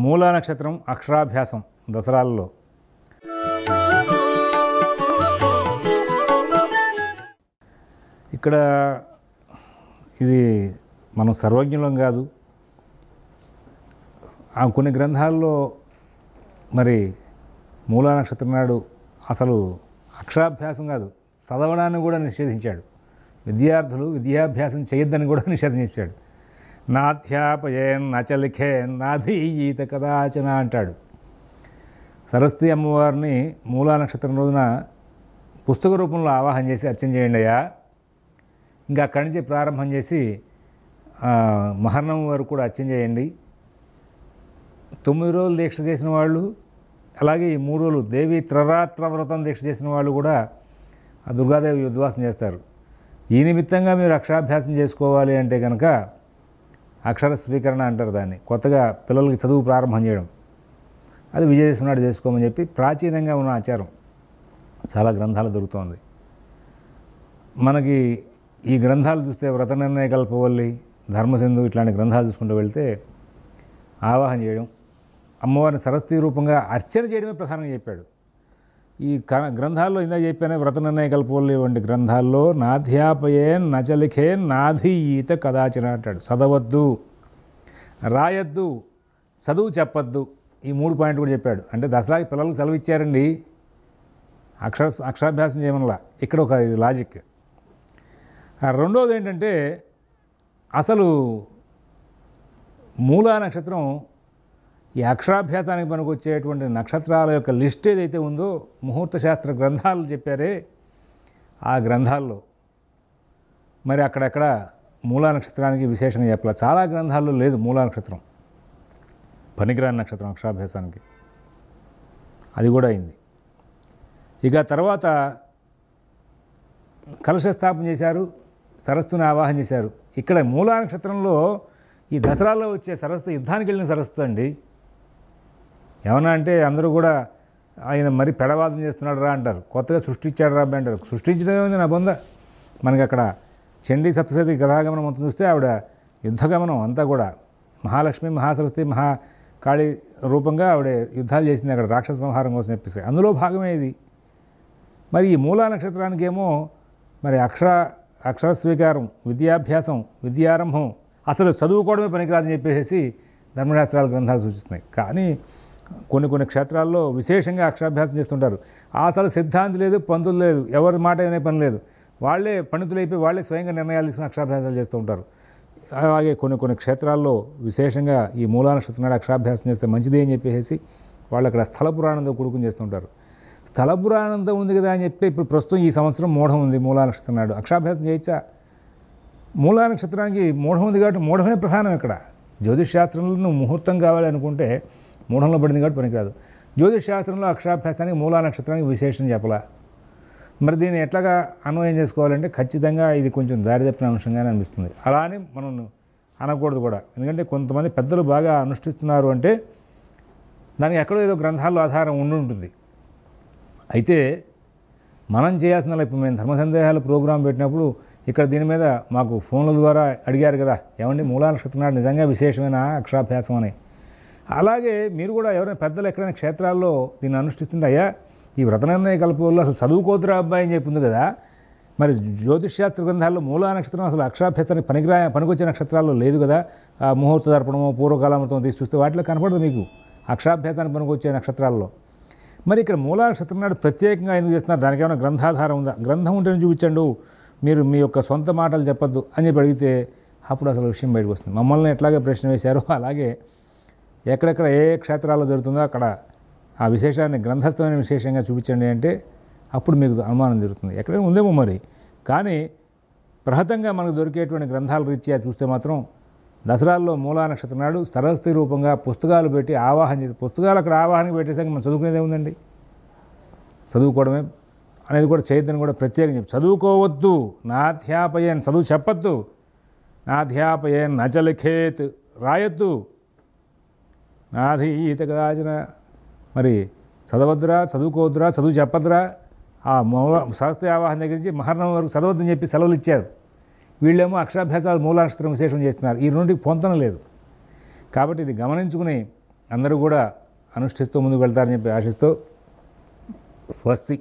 మూలా నక్షత్రం అక్షరాభ్యాసం దసరాలలో ఇక్కడ ఇది మనం సర్వజ్ఞులం కాదు ఆ కొన్ని గ్రంథాల్లో మరి మూలా నక్షత్రం నాడు అసలు అక్షరాభ్యాసం కాదు చదవడాన్ని కూడా నిషేధించాడు విద్యార్థులు విద్యాభ్యాసం చేయొద్దని కూడా నిషేధించాడు నాధ్యాపయేన్ నచలిఖేన్ ఈత కదాచన అంటాడు సరస్వతి అమ్మవారిని మూలా నక్షత్రం రోజున పుస్తక రూపంలో ఆవాహన చేసి అర్చన చేయండి అయ్యా ఇంకా అక్కడి నుంచి ప్రారంభం చేసి మహర్ణం వారు కూడా అర్చన చేయండి తొమ్మిది రోజులు దీక్ష చేసిన వాళ్ళు అలాగే ఈ మూడు రోజులు దేవి త్రరాత్ర వ్రతం దీక్ష చేసిన వాళ్ళు కూడా ఆ దుర్గాదేవి ఉద్వాసం చేస్తారు ఈ నిమిత్తంగా మీరు అక్షరాభ్యాసం చేసుకోవాలి అంటే కనుక అక్షర స్వీకరణ అంటారు దాన్ని కొత్తగా పిల్లలకి చదువు ప్రారంభం చేయడం అది విజయదశమి నాడు చేసుకోమని చెప్పి ప్రాచీనంగా ఉన్న ఆచారం చాలా గ్రంథాలు దొరుకుతోంది మనకి ఈ గ్రంథాలు చూస్తే వ్రత నిర్ణయ కల్పవల్లి ధర్మసింధు ఇట్లాంటి గ్రంథాలు చూసుకుంటూ వెళ్తే ఆవాహన చేయడం అమ్మవారిని సరస్వతి రూపంగా అర్చన చేయడమే ప్రధానంగా చెప్పాడు ఈ గ్రంథాల్లో ఇందా చెప్పాను వ్రత నిర్ణయ కల్పోలే వంటి గ్రంథాల్లో నాధ్యాపయేన్ నచలిఖేన్ నాధీయీత కదాచిన అంటాడు చదవద్దు రాయద్దు చదువు చెప్పద్దు ఈ మూడు పాయింట్ కూడా చెప్పాడు అంటే దసరాకి పిల్లలకు సెలవు ఇచ్చారండి అక్షర అక్షరాభ్యాసం చేయమనలా ఇక్కడ ఒక లాజిక్ రెండోది ఏంటంటే అసలు మూలా నక్షత్రం ఈ అక్షరాభ్యాసానికి మనకు వచ్చేటువంటి నక్షత్రాల యొక్క లిస్ట్ ఏదైతే ఉందో ముహూర్త శాస్త్ర గ్రంథాలు చెప్పారే ఆ గ్రంథాల్లో మరి అక్కడక్కడ మూలా నక్షత్రానికి విశేషంగా చెప్పాలి చాలా గ్రంథాల్లో లేదు మూలా నక్షత్రం పనికిరాని నక్షత్రం అక్షరాభ్యాసానికి అది కూడా అయింది ఇక తర్వాత కలశస్థాపన చేశారు సరస్సును ఆవాహన చేశారు ఇక్కడ మూలా నక్షత్రంలో ఈ దసరాలో వచ్చే సరస్సు యుద్ధానికి వెళ్ళిన సరస్సు అండి ఏమన్నా అంటే అందరూ కూడా ఆయన మరి పెడవాదం చేస్తున్నాడు రా అంటారు కొత్తగా సృష్టించాడు రా అంటారు ఉంది నా బొంద మనకి అక్కడ చండీ సప్తశతి గదాగమనం అంతా చూస్తే ఆవిడ యుద్ధగమనం అంతా కూడా మహాలక్ష్మి మహాసరస్వతి మహా కాళీ రూపంగా ఆవిడ యుద్ధాలు చేసింది అక్కడ రాక్షస సంహారం కోసం చెప్పేసి అందులో భాగమే ఇది మరి ఈ మూలా నక్షత్రానికేమో మరి అక్షర అక్షర స్వీకారం విద్యాభ్యాసం విద్యారంభం అసలు చదువుకోవడమే పనికిరాదని చెప్పేసి ధర్మశాస్త్రాల గ్రంథాలు సూచిస్తున్నాయి కానీ కొన్ని కొన్ని క్షేత్రాల్లో విశేషంగా అక్షరాభ్యాసం చేస్తుంటారు అసలు సిద్ధాంతి లేదు పంతులు లేదు ఎవరి మాట అనే పని లేదు వాళ్ళే అయిపోయి వాళ్ళే స్వయంగా నిర్ణయాలు తీసుకుని అక్షరాభ్యాసాలు చేస్తూ ఉంటారు అలాగే కొన్ని కొన్ని క్షేత్రాల్లో విశేషంగా ఈ మూలానక్షత్రం నాడు అక్షరాభ్యాసం చేస్తే మంచిది అని చెప్పేసి వాళ్ళు అక్కడ స్థల పురాణంతో కూడుకుని చేస్తుంటారు స్థల పురాణంతో ఉంది కదా అని చెప్పి ఇప్పుడు ప్రస్తుతం ఈ సంవత్సరం మూఢం ఉంది మూలానక్షత్రం నాడు అక్షరాభ్యాసం చేయొచ్చా మూలానక్షత్రానికి మూఢం ఉంది కాబట్టి మూఢమే ప్రధానం ఇక్కడ జ్యోతిష్ శాస్త్రంలో నువ్వు ముహూర్తం కావాలనుకుంటే మూఢంలో పడింది కాబట్టి పనికిరాదు జ్యోతిష్ శాస్త్రంలో అక్షరాభ్యాసానికి మూలా నక్షత్రానికి విశేషం చెప్పలా మరి దీన్ని ఎట్లాగా అన్వయం చేసుకోవాలంటే ఖచ్చితంగా ఇది కొంచెం దారిదప్పిన అంశంగానే అనిపిస్తుంది అలా అని మనం అనకూడదు కూడా ఎందుకంటే కొంతమంది పెద్దలు బాగా అనుష్ఠిస్తున్నారు అంటే దానికి ఎక్కడో ఏదో గ్రంథాల్లో ఆధారం ఉండి ఉంటుంది అయితే మనం చేయాల్సిన ఇప్పుడు మేము ధర్మ సందేహాల ప్రోగ్రాం పెట్టినప్పుడు ఇక్కడ దీని మీద మాకు ఫోన్ల ద్వారా అడిగారు కదా ఏమండి మూలా నక్షత్రం నిజంగా విశేషమైన అక్షరాభ్యాసం అని అలాగే మీరు కూడా ఎవరైనా పెద్దలు ఎక్కడైనా క్షేత్రాల్లో దీన్ని అనుష్ఠిస్తుంటే అయ్యా ఈ నిర్ణయ కల్పంలో అసలు చదువుకోతురా అబ్బాయి అని చెప్పి ఉంది కదా మరి జ్యోతిష్శాస్త్ర గ్రంథాల్లో మూలా నక్షత్రం అసలు అక్షరాభ్యాసానికి పనికిరా పనికొచ్చే నక్షత్రాల్లో లేదు కదా ముహూర్త దర్పణము పూర్వకాలమృతం తీసి చూస్తే వాటిలో కనపడదు మీకు అక్షాభ్యాసానికి పనికొచ్చే నక్షత్రాల్లో మరి ఇక్కడ మూలా నక్షత్రం నాడు ప్రత్యేకంగా ఎందుకు చేస్తున్నారు దానికి ఏమైనా గ్రంథాధారం ఉందా గ్రంథం ఉంటేనే చూపించండు మీరు మీ యొక్క సొంత మాటలు చెప్పొద్దు అని చెప్పి అడిగితే అప్పుడు అసలు విషయం బయటకు వస్తుంది మమ్మల్ని ఎట్లాగే ప్రశ్న వేశారో అలాగే ఎక్కడెక్కడ ఏ క్షేత్రాల్లో జరుగుతుందో అక్కడ ఆ విశేషాన్ని గ్రంథస్థమైన విశేషంగా చూపించండి అంటే అప్పుడు మీకు అనుమానం జరుగుతుంది ఎక్కడే ఉందేమో మరి కానీ ప్రహతంగా మనకు దొరికేటువంటి గ్రంథాల రీత్యా చూస్తే మాత్రం దసరాల్లో మూలా నక్షత్రం నాడు సరస్తి రూపంగా పుస్తకాలు పెట్టి ఆవాహన చేసి పుస్తకాలు అక్కడ ఆవాహనకి పెట్టేసాక మనం చదువుకునేదే ఉందండి చదువుకోవడమే అనేది కూడా చైతన్యం కూడా ప్రత్యేకం చెప్పి చదువుకోవద్దు నాధ్యాపయన్ చదువు చెప్పొద్దు నాధ్యాపయన్ నచలిఖేత్ రాయొద్దు నాది ఈత మరి చదవద్దురా చదువుకోవద్దురా చదువు చెప్పద్దురా ఆ మూల శాస్త్రీయ ఆవాహన దగ్గర నుంచి మహర్ణం వరకు చదవద్దని చెప్పి సెలవులు ఇచ్చారు వీళ్ళేమో అక్షరాభ్యాసాలు మూలాక్షత్రం విశేషం చేస్తున్నారు ఈ రెండు పొంతన లేదు కాబట్టి ఇది గమనించుకుని అందరూ కూడా అనుష్ఠిస్తూ ముందుకు వెళ్తారని చెప్పి ఆశిస్తూ స్వస్తి